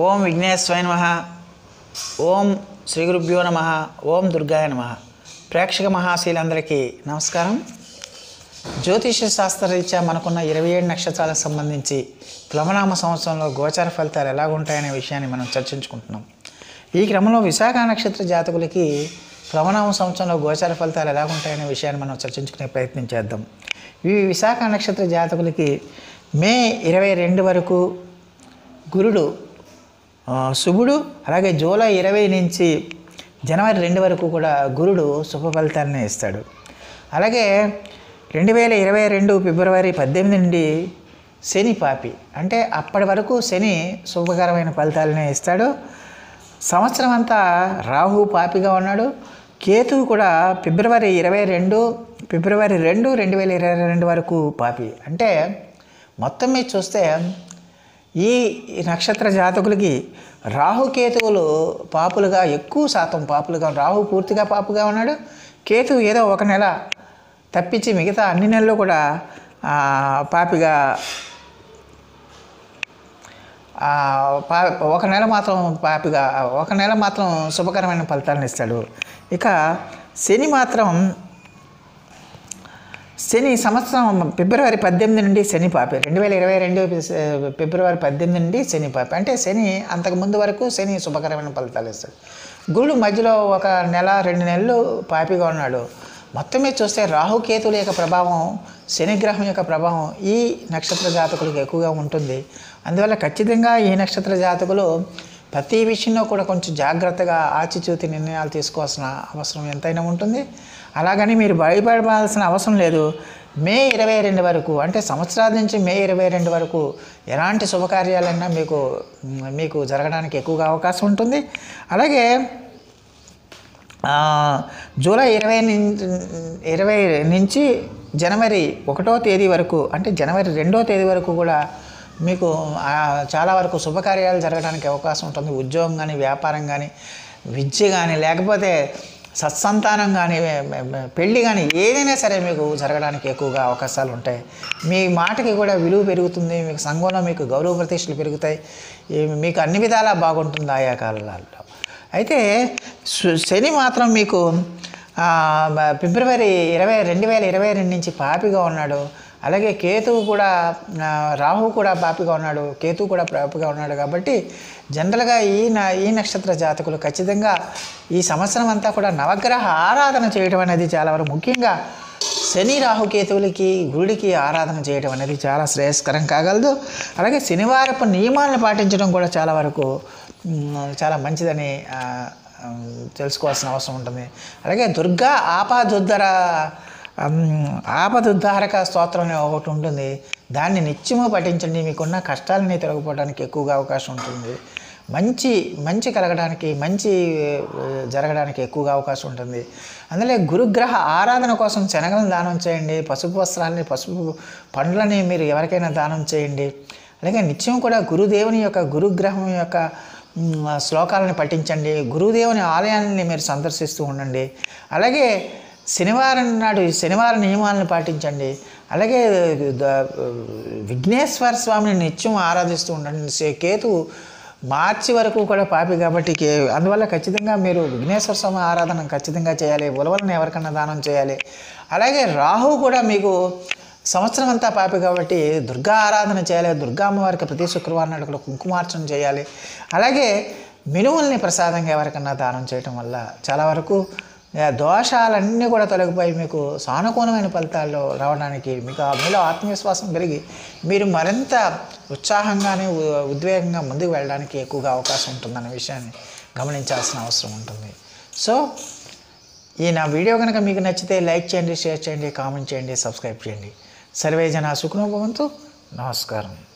ఓం విఘ్నేశ్వరాయ నమ ఓం శ్రీ గురుభ్యో నమ ఓం దుర్గాయ నమ ప్రేక్షక మహాశీలందరికీ నమస్కారం జ్యోతిష శాస్త్రరీత్యా మనకున్న ఇరవై ఏడు నక్షత్రాలకు సంబంధించి ప్లవనామ సంవత్సరంలో గోచార ఫలితాలు ఎలా ఉంటాయనే విషయాన్ని మనం చర్చించుకుంటున్నాం ఈ క్రమంలో విశాఖ నక్షత్ర జాతకులకి ప్లవనామ సంవత్సరంలో గోచార ఫలితాలు ఎలా ఉంటాయనే విషయాన్ని మనం చర్చించుకునే ప్రయత్నం చేద్దాం ఈ విశాఖ నక్షత్ర జాతకులకి మే ఇరవై రెండు వరకు గురుడు శుభుడు అలాగే జూలై ఇరవై నుంచి జనవరి రెండు వరకు కూడా గురుడు శుభ ఫలితాలనే ఇస్తాడు అలాగే రెండు వేల ఇరవై రెండు ఫిబ్రవరి పద్దెనిమిది నుండి శని పాపి అంటే అప్పటి వరకు శని శుభకరమైన ఫలితాలనే ఇస్తాడు సంవత్సరం అంతా రాహు పాపిగా ఉన్నాడు కేతు కూడా ఫిబ్రవరి ఇరవై రెండు ఫిబ్రవరి రెండు రెండు వేల ఇరవై రెండు వరకు పాపి అంటే మొత్తం మీద చూస్తే ఈ నక్షత్ర జాతకులకి రాహుకేతువులు పాపులుగా ఎక్కువ శాతం పాపులుగా రాహు పూర్తిగా పాపుగా ఉన్నాడు కేతువు ఏదో ఒక నెల తప్పించి మిగతా అన్ని నెలలు కూడా పాపిగా ఒక నెల మాత్రం పాపిగా ఒక నెల మాత్రం శుభకరమైన ఫలితాలను ఇస్తాడు ఇక శని మాత్రం శని సంవత్సరం ఫిబ్రవరి పద్దెనిమిది నుండి శని పాపి రెండు వేల ఇరవై రెండు ఫిబ్రవరి పద్దెనిమిది నుండి శని పాపి అంటే శని అంతకుముందు వరకు శని శుభకరమైన ఫలితాలు ఇస్తాడు గురుడు మధ్యలో ఒక నెల రెండు నెలలు పాపిగా ఉన్నాడు మొత్తమే చూస్తే రాహుకేతుల యొక్క ప్రభావం శనిగ్రహం యొక్క ప్రభావం ఈ నక్షత్ర జాతకులకు ఎక్కువగా ఉంటుంది అందువల్ల ఖచ్చితంగా ఈ నక్షత్ర జాతకులు ప్రతి విషయంలో కూడా కొంచెం జాగ్రత్తగా ఆచిచూతి నిర్ణయాలు తీసుకోవాల్సిన అవసరం ఎంతైనా ఉంటుంది అలాగని మీరు భయపడవలసిన అవసరం లేదు మే ఇరవై రెండు వరకు అంటే సంవత్సరాల నుంచి మే ఇరవై రెండు వరకు ఎలాంటి శుభకార్యాలన్నా మీకు మీకు జరగడానికి ఎక్కువగా అవకాశం ఉంటుంది అలాగే జూలై ఇరవై ఇరవై నుంచి జనవరి ఒకటో తేదీ వరకు అంటే జనవరి రెండో తేదీ వరకు కూడా మీకు చాలా వరకు శుభకార్యాలు జరగడానికి అవకాశం ఉంటుంది ఉద్యోగం కానీ వ్యాపారం కానీ విద్య కానీ లేకపోతే సత్సంతానం కానీ పెళ్ళి కానీ ఏదైనా సరే మీకు జరగడానికి ఎక్కువగా అవకాశాలు ఉంటాయి మీ మాటకి కూడా విలువ పెరుగుతుంది మీకు సంఘంలో మీకు గౌరవ ప్రతిష్టలు పెరుగుతాయి మీకు అన్ని విధాలా బాగుంటుంది ఆయా కాలాల్లో అయితే శని మాత్రం మీకు ఫిబ్రవరి ఇరవై రెండు వేల ఇరవై రెండు నుంచి పాపిగా ఉన్నాడు అలాగే కేతువు కూడా రాహు కూడా పాపిగా ఉన్నాడు కేతువు కూడా పాపిగా ఉన్నాడు కాబట్టి జనరల్గా ఈ ఈ నక్షత్ర జాతకులు ఖచ్చితంగా ఈ సంవత్సరం అంతా కూడా నవగ్రహ ఆరాధన చేయడం అనేది చాలా వరకు ముఖ్యంగా శని రాహుకేతువులకి గురుడికి ఆరాధన చేయడం అనేది చాలా శ్రేయస్కరం కాగలదు అలాగే శనివారపు నియమాలను పాటించడం కూడా చాలా వరకు చాలా మంచిదని తెలుసుకోవాల్సిన అవసరం ఉంటుంది అలాగే దుర్గా ఆపాదుద్దర ఆపదుద్ధారక స్తోత్రం ఒకటి ఉంటుంది దాన్ని నిత్యము పఠించండి మీకున్న కష్టాలని తిరగపోవడానికి ఎక్కువగా అవకాశం ఉంటుంది మంచి మంచి కలగడానికి మంచి జరగడానికి ఎక్కువగా అవకాశం ఉంటుంది అందులో గురుగ్రహ ఆరాధన కోసం శనగలను దానం చేయండి పసుపు వస్త్రాలని పసుపు పండ్లని మీరు ఎవరికైనా దానం చేయండి అలాగే నిత్యం కూడా గురుదేవుని యొక్క గురుగ్రహం యొక్క శ్లోకాలను పఠించండి గురుదేవుని ఆలయాన్ని మీరు సందర్శిస్తూ ఉండండి అలాగే శనివారం నాడు శనివారం నియమాలను పాటించండి అలాగే విఘ్నేశ్వర స్వామిని నిత్యం ఆరాధిస్తూ ఉండండి కేతు మార్చి వరకు కూడా పాపి కాబట్టి అందువల్ల ఖచ్చితంగా మీరు విఘ్నేశ్వర స్వామి ఆరాధన ఖచ్చితంగా చేయాలి ఉలవలను ఎవరికన్నా దానం చేయాలి అలాగే రాహు కూడా మీకు సంవత్సరం అంతా పాపి కాబట్టి దుర్గా ఆరాధన చేయాలి దుర్గా అమ్మవారికి ప్రతి శుక్రవారం నాడు కూడా కుంకుమార్చన చేయాలి అలాగే మినువుల్ని ప్రసాదంగా ఎవరికన్నా దానం చేయటం వల్ల చాలా వరకు దోషాలన్నీ కూడా తొలగిపోయి మీకు సానుకూలమైన ఫలితాల్లో రావడానికి మీకు మీలో ఆత్మవిశ్వాసం పెరిగి మీరు మరింత ఉత్సాహంగానే ఉద్వేగంగా ముందుకు వెళ్ళడానికి ఎక్కువగా అవకాశం ఉంటుందన్న విషయాన్ని గమనించాల్సిన అవసరం ఉంటుంది సో ఈ నా వీడియో కనుక మీకు నచ్చితే లైక్ చేయండి షేర్ చేయండి కామెంట్ చేయండి సబ్స్క్రైబ్ చేయండి జన సుఖనుభవంతో నమస్కారం